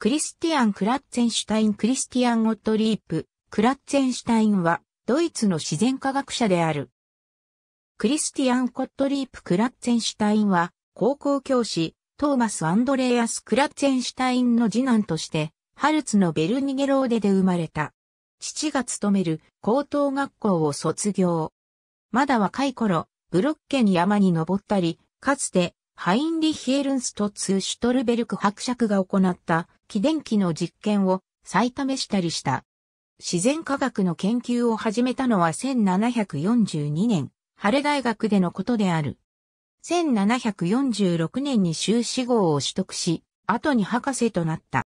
クリスティアン・クラッツェンシュタイン・クリスティアン・オットリープ、クラッツェンシュタインは、ドイツの自然科学者である。クリスティアン・オットリープ・クラッツェンシュタインは、高校教師、トーマス・アンドレアス・クラッツェンシュタインの次男として、ハルツのベルニゲローデで生まれた。父が勤める高等学校を卒業。まだ若い頃、ブロッケン山に登ったり、かつて、ハインリヒエルンストツー・シュトルベルク伯爵が行った起電機の実験を再試したりした。自然科学の研究を始めたのは1742年、晴れ大学でのことである。1746年に修士号を取得し、後に博士となった。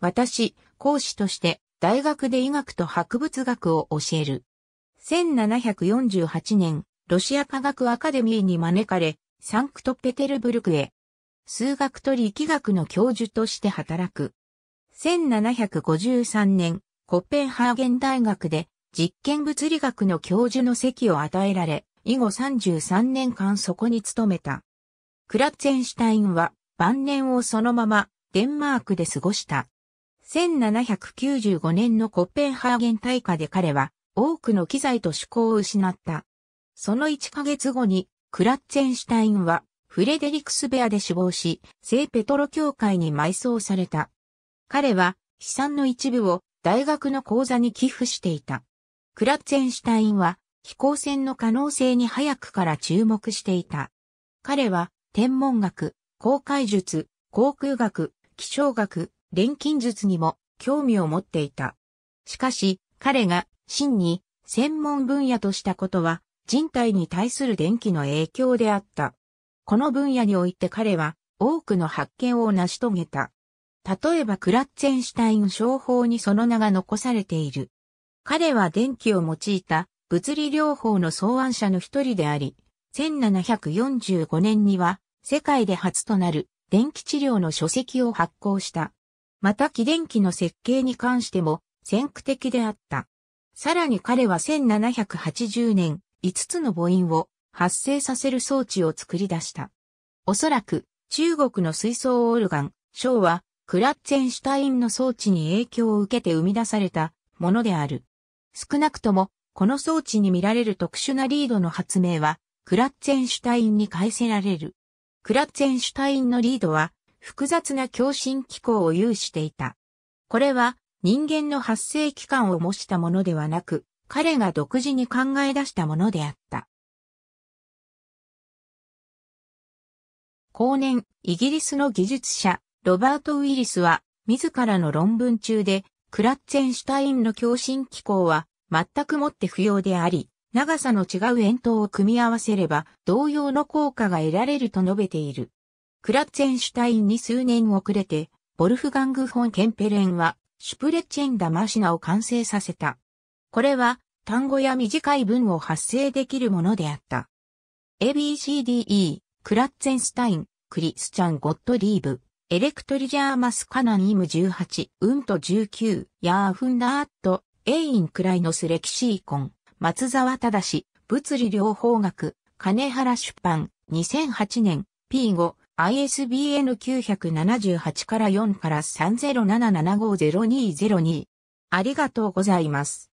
私、講師として大学で医学と博物学を教える。1748年、ロシア科学アカデミーに招かれ、サンクトペテルブルクへ数学と力学の教授として働く。1753年、コッペンハーゲン大学で実験物理学の教授の席を与えられ、以後33年間そこに勤めた。クラッツェンシュタインは晩年をそのままデンマークで過ごした。1795年のコッペンハーゲン大火で彼は多くの機材と趣向を失った。その1ヶ月後にクラッツェンシュタインはフレデリクスベアで死亡し、聖ペトロ教会に埋葬された。彼は、資産の一部を大学の講座に寄付していた。クラッツェンシュタインは、飛行船の可能性に早くから注目していた。彼は、天文学、航海術、航空学、気象学、錬金術にも興味を持っていた。しかし、彼が真に専門分野としたことは人体に対する電気の影響であった。この分野において彼は多くの発見を成し遂げた。例えばクラッツェンシュタイン商法にその名が残されている。彼は電気を用いた物理療法の草案者の一人であり、1745年には世界で初となる電気治療の書籍を発行した。また気電気の設計に関しても先駆的であった。さらに彼は1780年5つの母音を発生させる装置を作り出した。おそらく、中国の水槽オルガン、ショーは、クラッツェンシュタインの装置に影響を受けて生み出されたものである。少なくとも、この装置に見られる特殊なリードの発明は、クラッツェンシュタインに返せられる。クラッツェンシュタインのリードは、複雑な共振機構を有していた。これは、人間の発生期間を模したものではなく、彼が独自に考え出したものであった。後年、イギリスの技術者、ロバート・ウィリスは、自らの論文中で、クラッツェンシュタインの共振機構は、全くもって不要であり、長さの違う円筒を組み合わせれば、同様の効果が得られると述べている。クラッツェンシュタインに数年遅れて、ボルフガング・フォン・ケンペレンは、シュプレチェンダ・マシナを完成させた。これは、単語や短い文を発生できるものであった。ABCDE クラッツェンスタイン、クリスチャン・ゴットリーブ、エレクトリジャーマス・カナニム18、ウント19、ヤーフンダーット、エイン・クライノス・レキシーコン、松沢忠、物理療法学、金原出版、2008年、P5、ISBN 978から4から3 0 7 7 5 0 2 0 2ありがとうございます。